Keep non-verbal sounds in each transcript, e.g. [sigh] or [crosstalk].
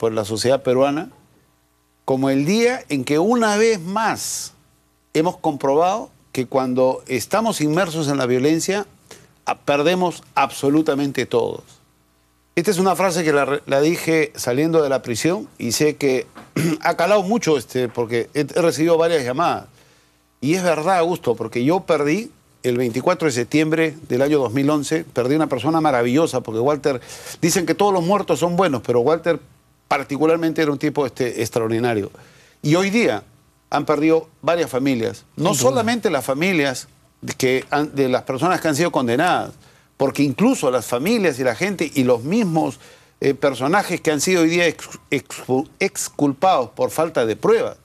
por la sociedad peruana como el día en que una vez más hemos comprobado que cuando estamos inmersos en la violencia ah, perdemos absolutamente todos. Esta es una frase que la, dije saliendo de la prisión y sé que [clears throat] ha calado mucho este, porque he, recibido varias llamadas. Y es verdad, Augusto, porque yo perdí el 24 de septiembre del año 2011, perdí una persona maravillosa, porque Walter, dicen que todos los muertos son buenos, pero Walter particularmente era un tipo este, extraordinario. Y hoy día han perdido varias familias, no solamente las familias que de las personas que han sido condenadas, porque incluso las familias y la gente y los mismos eh, personajes que han sido hoy día exculpados por falta de pruebas,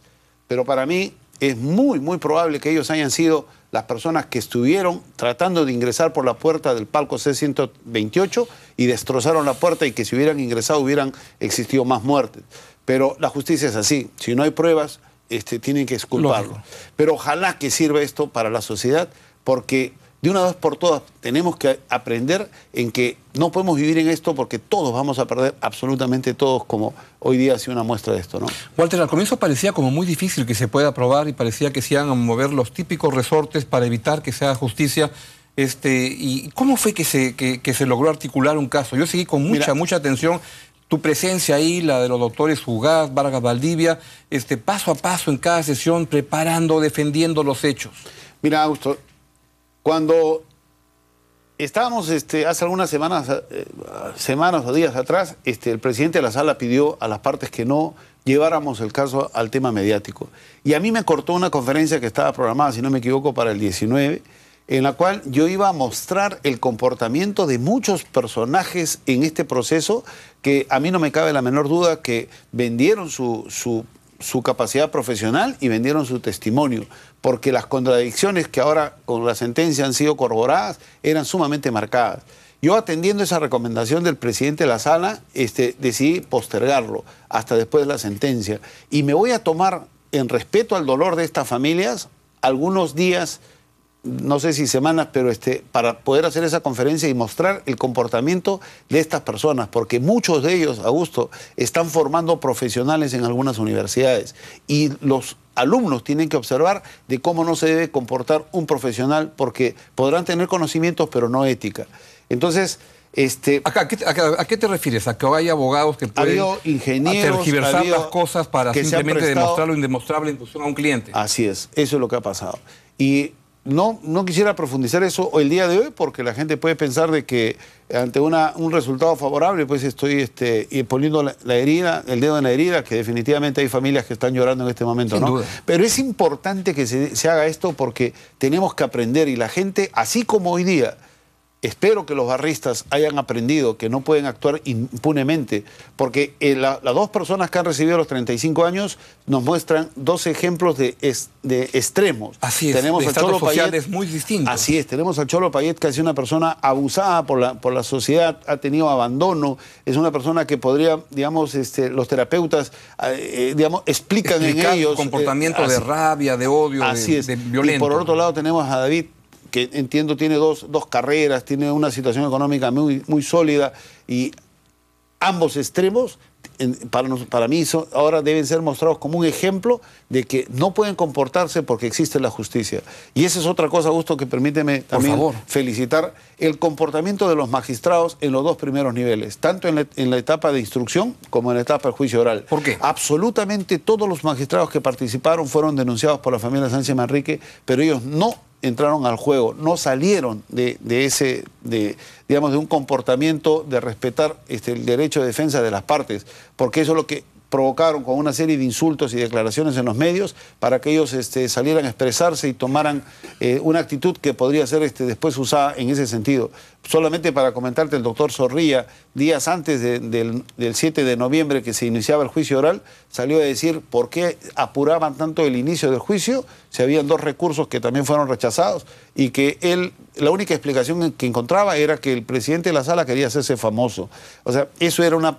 pero para mí es muy, muy probable que ellos hayan sido las personas que estuvieron tratando de ingresar por la puerta del palco C-128 y destrozaron la puerta y que si hubieran ingresado hubieran existido más muertes. Pero la justicia es así, si no hay pruebas, este, tienen que esculparlo. Pero ojalá que sirva esto para la sociedad, porque de una vez por todas tenemos que aprender en que no podemos vivir en esto porque todos vamos a perder, absolutamente todos, como hoy día ha sido una muestra de esto. ¿no? Walter, al comienzo parecía como muy difícil que se pueda aprobar y parecía que se iban a mover los típicos resortes para evitar que sea justicia. Este, ¿Y cómo fue que se, se logró articular un caso? Yo seguí con mucha, mucha atención tu presencia ahí, la de los doctores Jugás, Vargas Valdivia, este, paso a paso en cada sesión, preparando, defendiendo los hechos. Mira, Augusto, cuando estábamos este, hace algunas semanas, eh, semanas o días atrás, este, el presidente de la sala pidió a las partes que no lleváramos el caso al tema mediático. Y a mí me cortó una conferencia que estaba programada, si no me equivoco, para el 19, en la cual yo iba a mostrar el comportamiento de muchos personajes en este proceso que a mí no me cabe la menor duda que vendieron su su capacidad profesional y vendieron su testimonio, porque las contradicciones que ahora con la sentencia han sido corroboradas eran sumamente marcadas. Yo atendiendo esa recomendación del presidente de la sala, este, decidí postergarlo hasta después de la sentencia y me voy a tomar, en respeto al dolor de estas familias, algunos días no sé si semanas, pero este, para poder hacer esa conferencia y mostrar el comportamiento de estas personas, porque muchos de ellos, a gusto están formando profesionales en algunas universidades y los alumnos tienen que observar de cómo no se debe comportar un profesional, porque podrán tener conocimientos, pero no ética. Entonces, este, ¿A, a, qué, te refieres? ¿A que hay abogados que pueden habido ingenieros, tergiversar las cosas para simplemente demostrar lo indemostrable en función a un cliente? Así es, eso es lo que ha pasado. Y no, no quisiera profundizar eso el día de hoy porque la gente puede pensar de que ante un resultado favorable pues estoy este, poniendo la, herida, el dedo en la herida, que definitivamente hay familias que están llorando en este momento. ¿no? Pero es importante que se haga esto porque tenemos que aprender y la gente, así como hoy día Espero que los barristas hayan aprendido que no pueden actuar impunemente, porque eh, las dos personas que han recibido los 35 años nos muestran dos ejemplos de, de extremos. Así es, tenemos de al Cholo Payet, muy distintos. Así es, tenemos al Cholo Payet que ha sido una persona abusada por la, por la sociedad, ha tenido abandono, es una persona que podría, digamos, este, los terapeutas, ah, eh, digamos, explican en ellos... comportamiento eh, de rabia, de odio, de, violencia. Y por otro lado tenemos a David que entiendo tiene dos, carreras, tiene una situación económica muy, muy sólida y ambos extremos para, para mí ahora deben ser mostrados como un ejemplo de que no pueden comportarse porque existe la justicia. Y esa es otra cosa, Gusto, que permíteme también felicitar el comportamiento de los magistrados en los dos primeros niveles, tanto en la, etapa de instrucción como en la etapa del juicio oral. ¿Por qué? Absolutamente todos los magistrados que participaron fueron denunciados por la familia Sánchez Manrique, pero ellos no entraron al juego, no salieron de, ese, de, digamos, de un comportamiento de respetar este, el derecho de defensa de las partes, porque eso es lo que provocaron con una serie de insultos y declaraciones en los medios para que ellos este, salieran a expresarse y tomaran eh, una actitud que podría ser este, después usada en ese sentido. Solamente para comentarte, el doctor Zorrilla, días antes del, del 7 de noviembre que se iniciaba el juicio oral, salió a decir por qué apuraban tanto el inicio del juicio, si habían dos recursos que también fueron rechazados y que él, la única explicación que encontraba era que el presidente de la sala quería hacerse famoso. O sea, eso era una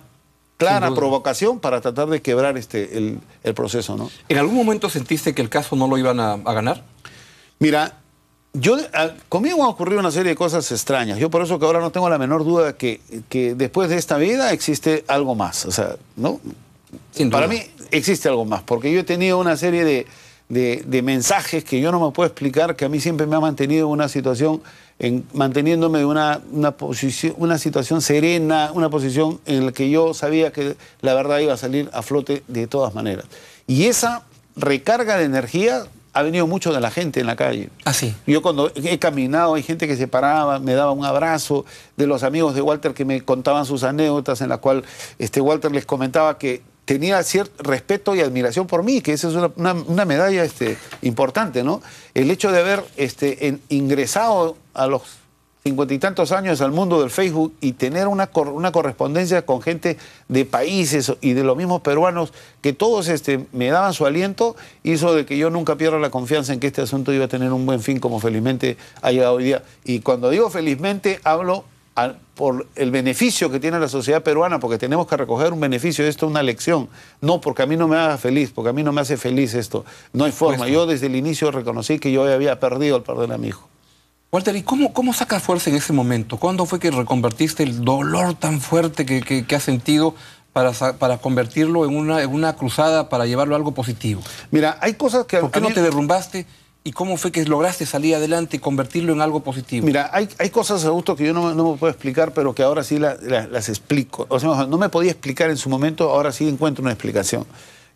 clara provocación para tratar de quebrar este, el, proceso. ¿no? ¿En algún momento sentiste que el caso no lo iban a, ganar? Mira, yo, ah, conmigo ha ocurrido una serie de cosas extrañas. Yo por eso que ahora no tengo la menor duda que, que después de esta vida existe algo más. O sea, ¿no? para mí existe algo más, porque yo he tenido una serie de, de, mensajes que yo no me puedo explicar, que a mí siempre me ha mantenido en una situación, en, manteniéndome de una, posición, una situación serena, una posición en la que yo sabía que la verdad iba a salir a flote de todas maneras. Y esa recarga de energía ha venido mucho de la gente en la calle. Así. Ah, yo cuando he caminado, hay gente que se paraba, me daba un abrazo, de los amigos de Walter que me contaban sus anécdotas, en la cual este, Walter les comentaba que tenía cierto respeto y admiración por mí, que esa es una, medalla este, importante, ¿no? El hecho de haber este, ingresado a los cincuenta y tantos años al mundo del Facebook y tener una, una correspondencia con gente de países y de los mismos peruanos que todos este, me daban su aliento, hizo de que yo nunca pierda la confianza en que este asunto iba a tener un buen fin como felizmente ha llegado hoy día. Y cuando digo felizmente, hablo por el beneficio que tiene la sociedad peruana, porque tenemos que recoger un beneficio esto es una lección. No, porque a mí no me haga feliz, porque a mí no me hace feliz esto. No hay forma. yo desde el inicio reconocí que yo había perdido el perdón a mi hijo. Walter, ¿y cómo, cómo sacas fuerza en ese momento? ¿Cuándo fue que reconvertiste el dolor tan fuerte que, que, has sentido para, convertirlo en una, una cruzada, para llevarlo a algo positivo? Mira, hay cosas que... ¿Por qué no te derrumbaste? y cómo fue que lograste salir adelante y convertirlo en algo positivo? Mira, hay, hay cosas, Augusto, que yo no, no, me puedo explicar, pero que ahora sí las explico. O sea, no me podía explicar en su momento, ahora sí encuentro una explicación.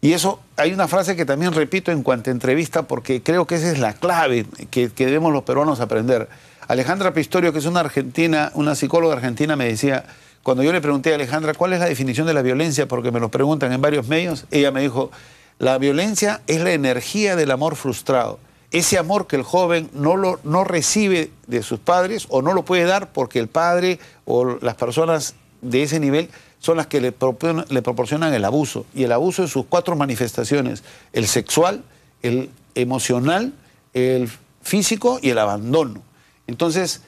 Y eso, hay una frase que también repito en cuanto a entrevista, porque creo que esa es la clave que, que debemos los peruanos aprender. Alejandra Pistorio, que es una argentina, una psicóloga argentina, me decía, cuando yo le pregunté a Alejandra cuál es la definición de la violencia, porque me lo preguntan en varios medios, ella me dijo, la violencia es la energía del amor frustrado ese amor que el joven no, lo, no recibe de sus padres o no lo puede dar porque el padre o las personas de ese nivel son las que le, le proporcionan el abuso. Y el abuso en sus cuatro manifestaciones, el sexual, el emocional, el físico y el abandono. Entonces,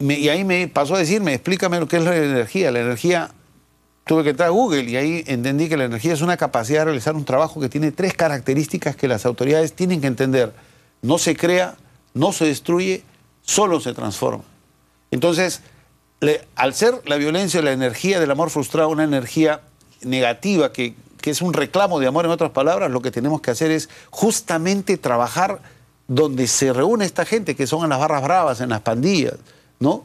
y ahí me pasó a decirme, explícame lo que es la energía. La energía, tuve que entrar a Google y ahí entendí que la energía es una capacidad de realizar un trabajo que tiene tres características que las autoridades tienen que entender no se crea, no se destruye, solo se transforma. Entonces, al ser la violencia, la energía del amor frustrado, una energía negativa que, es un reclamo de amor, en otras palabras, lo que tenemos que hacer es justamente trabajar donde se reúne esta gente, que son en las barras bravas, en las pandillas, ¿no?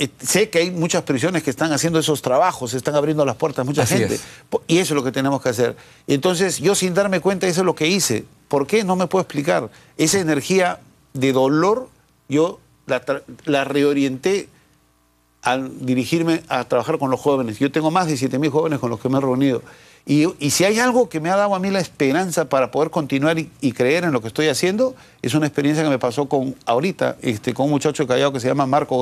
Eh, sé que hay muchas prisiones que están haciendo esos trabajos, están abriendo las puertas a mucha gente. Y eso es lo que tenemos que hacer. Entonces, yo sin darme cuenta, eso es lo que hice. ¿Por qué? No me puedo explicar. Esa energía de dolor yo la, reorienté al dirigirme a trabajar con los jóvenes. Yo tengo más de 7.000 jóvenes con los que me he reunido. Y, si hay algo que me ha dado a mí la esperanza para poder continuar y, creer en lo que estoy haciendo, es una experiencia que me pasó con ahorita, este, con un muchacho callado que se llama Marco.